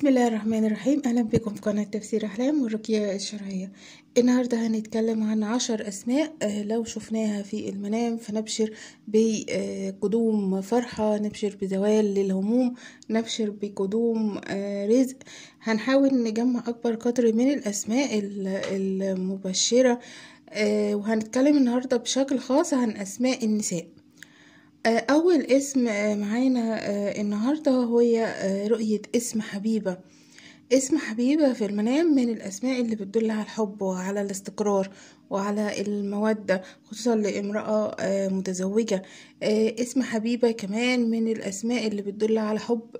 بسم الله الرحمن الرحيم اهلا بكم في قناه تفسير احلام والرقيه الشرعيه النهارده هنتكلم عن عشر اسماء آه، لو شفناها في المنام فنبشر بقدوم فرحه نبشر بزوال للهموم نبشر بقدوم آه، رزق هنحاول نجمع اكبر قدر من الاسماء المبشره آه، وهنتكلم النهارده بشكل خاص عن اسماء النساء آه، أول اسم آه، معانا آه، النهاردة هي رؤية اسم حبيبة اسم حبيبة في المنام من الأسماء اللي بتدل على الحب وعلى الاستقرار وعلى المودة خصوصا لامرأة متزوجة اسم حبيبة كمان من الأسماء اللي بتدل على حب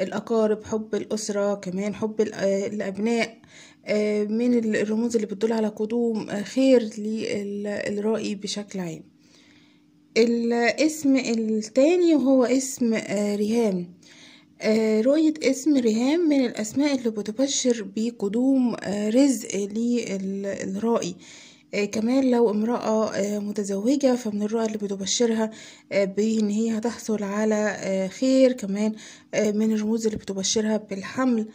الأقارب حب الأسرة كمان حب الأبناء من الرموز اللي بتدل على قدوم خير للرائي بشكل عام الاسم التاني هو اسم آه، ريهام آه، رؤية اسم ريهام من الأسماء اللي بتبشر بقدوم آه، رزق للرائي كمان لو امرأة متزوجة فمن الرؤى اللي بتبشرها بإن هي هتحصل على خير كمان من الرموز اللي بتبشرها بالحمل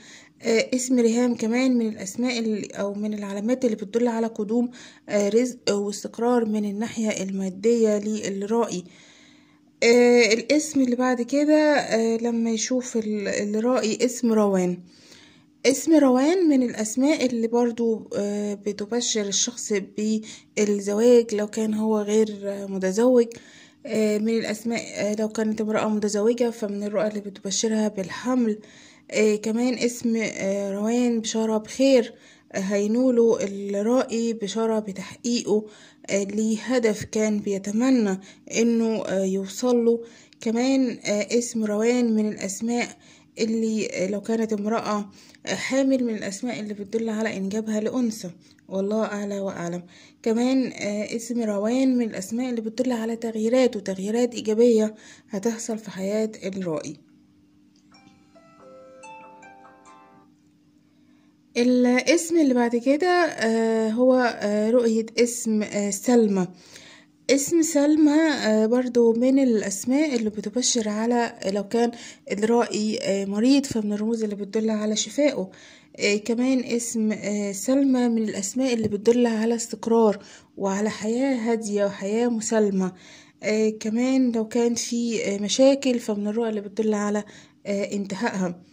آه، اسم ريهام كمان من الأسماء أو من العلامات اللي بتدل على قدوم آه، رزق واستقرار من الناحية المادية للرائي آه، الاسم اللي بعد كده لما يشوف الرائي اسم روان اسم روان من الأسماء اللي برضو بتبشر الشخص بالزواج لو كان هو غير متزوج من الأسماء لو كانت امرأة متزوجة فمن الرؤى اللي بتبشرها بالحمل آه كمان اسم آه روان بشارة بخير آه، هينوله الرائي بشارة بتحقيقه آه، لهدف كان بيتمنى انه آه، يوصله كمان اسم روان من الاسماء اللي لو كانت امرأة حامل من الأسماء اللي بتدل على إنجابها لأنثى والله أعلى وأعلم كمان اسم روان من الأسماء اللي بتدل على تغييرات وتغييرات إيجابية هتحصل في حياة الرائي الاسم اللي بعد كده آه هو آه رؤية اسم آه سلمى اسم سلمى آه، برضو من الأسماء اللي بتبشر على آه، لو كان الرائي آه، مريض فمن الرموز اللي بتدل على شفائه كمان اسم سلمى من الأسماء اللي بتدل على استقرار وعلى حياة هادية وحياة مسالمة كمان لو كان في مشاكل فمن الرؤى اللي بتدل على انتهائها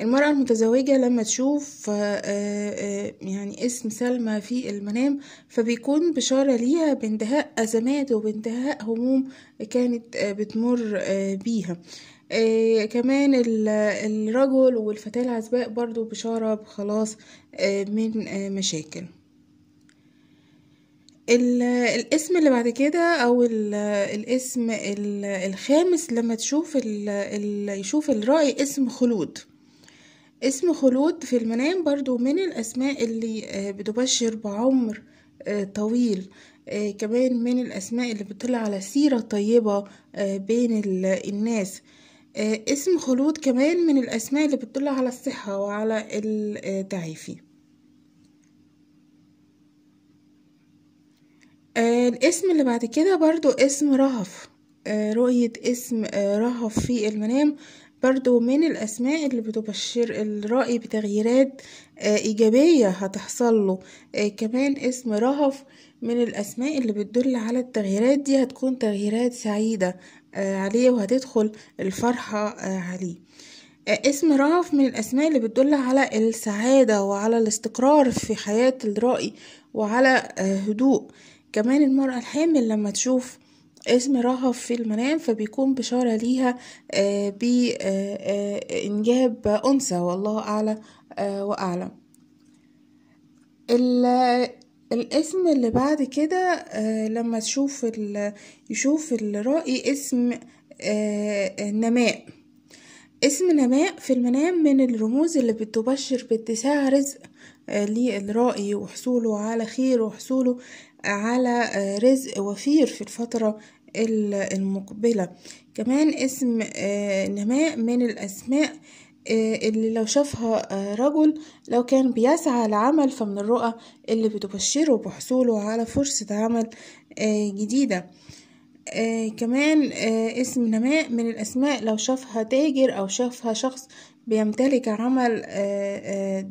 المرأة المتزوجة لما تشوف آه، آه، يعني اسم سلمى في المنام فبيكون بشارة ليها بانتهاء أزمات وبانتهاء هموم كانت آه، بتمر بيها كمان الرجل والفتاة العزباء برضو بشارة بخلاص من مشاكل الاسم اللي بعد كده او الاسم الخامس لما تشوف يشوف الرأي اسم خلود اسم خلود في المنام برضو من الأسماء اللي آه، بتبشر بعمر آه، طويل آه، كمان من الأسماء اللي بتطلع على سيرة طيبة بين الناس اسم خلود كمان من الأسماء اللي بتطلع على الصحة وعلى التعافي الاسم اللي بعد كده برضو اسم رهف رؤية اسم رهف في المنام برضو من الأسماء اللي بتبشر الرأي بتغييرات آه، إيجابية هتحصله آه، كمان اسم رهف من الأسماء اللي بتدل على التغييرات دي هتكون تغييرات سعيدة آه، عليه وهتدخل الفرحة عليه اسم رهف من الأسماء اللي بتدل على السعادة وعلى الاستقرار في حياة الرأي وعلى هدوء كمان المرأة الحامل لما تشوف اسم رهف في المنام فبيكون بشارة ليها آه، بإنجاب آه، آه، أنثى والله أعلى وأعلم الاسم اللي بعد كده لما تشوف يشوف الرائي اسم نماء اسم نماء في المنام من الرموز اللي بتبشر باتساع رزق للرائي وحصوله على خير وحصوله على رزق وفير في الفترة المقبلة كمان اسم آه، نماء من الأسماء آه، اللي لو شافها آه، رجل لو كان بيسعى لعمل فمن الرؤى اللي بتبشره بحصوله على فرصة عمل جديدة كمان اسم نماء من الأسماء لو شافها تاجر أو شافها شخص بيمتلك عمل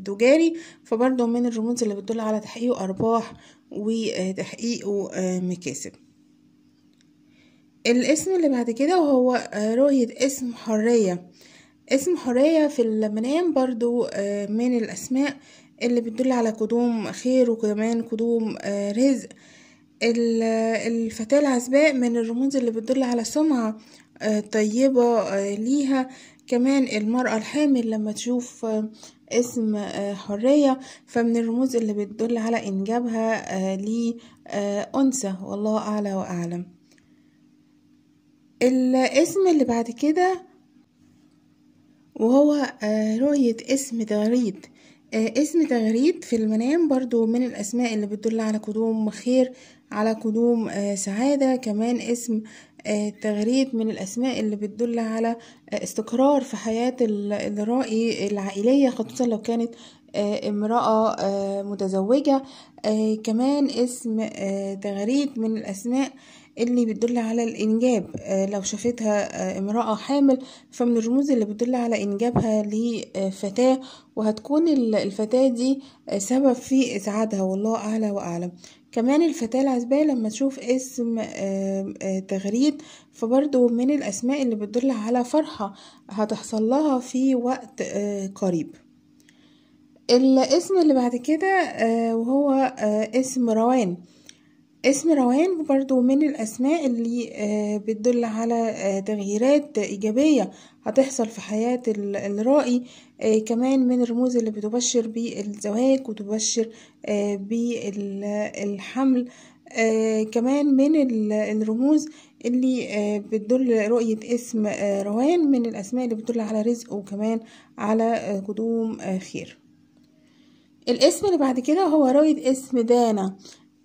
تجاري فبرضه من الرموز اللي بتدل على تحقيق أرباح وتحقيق مكاسب الاسم اللي بعد كده وهو رؤية آه، اسم حرية اسم حرية في المنام برضو آه، من الأسماء اللي بتدل على قدوم خير وكمان قدوم آه، رزق الفتاة العزباء من الرموز اللي بتدل على سمعة طيبة ليها كمان المرأة الحامل لما تشوف اسم حرية فمن الرموز اللي بتدل على إنجابها لأنثى والله أعلى وأعلم الاسم اللي بعد كده وهو آه، رؤية اسم تغريد آه، اسم تغريد في المنام برضو من الأسماء اللي بتدل على قدوم خير على قدوم آه، سعادة كمان اسم تغريد من الأسماء اللي بتدل على استقرار في حياة الرائي العائلية خصوصا لو كانت امرأة متزوجة كمان اسم تغريد من الأسماء اللي بتدل على الإنجاب آه، لو شافتها آه، امرأة حامل فمن الرموز اللي بتدل على إنجابها لفتاة آه، وهتكون الفتاة دي سبب في إسعادها والله أعلى وأعلم كمان الفتاة العزباء لما تشوف اسم تغريد فبرضو من الأسماء اللي بتدل على فرحة هتحصل لها في وقت قريب الاسم اللي بعد كده وهو اسم روان اسم روان برضو من الأسماء اللي آه، بتدل على آه، تغييرات إيجابية هتحصل في حياة الرائي آه، كمان من الرموز اللي بتبشر بالزواج وتبشر بالحمل كمان من الرموز اللي بتدل رؤية اسم روان من الأسماء اللي بتدل على رزق وكمان على قدوم خير الاسم اللي بعد كده هو رؤية اسم دانا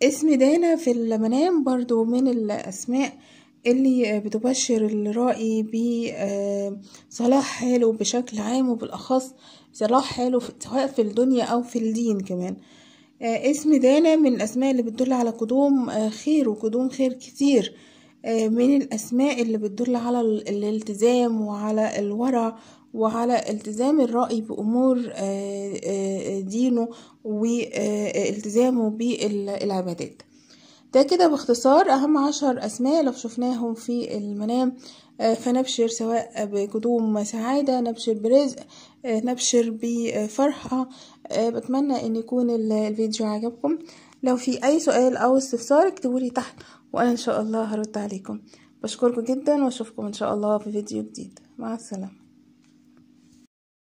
اسم دانا في المنام برضو من الأسماء اللي بتبشر الرائي بصلاح حاله بشكل عام وبالأخص صلاح حاله سواء في الدنيا أو في الدين كمان آه، اسم دانا من الأسماء اللي بتدل على قدوم آه، خير وقدوم خير كتير آه، من الأسماء اللي بتدل على الالتزام وعلى الورع وعلى التزام الرأي بأمور آه، آه، آه، دينه والتزامه بالعبادات ده كده باختصار أهم عشر أسماء لو شفناهم في المنام فنبشر سواء بقدوم سعادة نبشر برزق نبشر بفرحة بتمنى أن يكون الفيديو عجبكم لو في أي سؤال أو استفسار اكتبولي تحت وأنا إن شاء الله هرد عليكم بشكركم جدا وأشوفكم إن شاء الله في فيديو جديد مع السلامة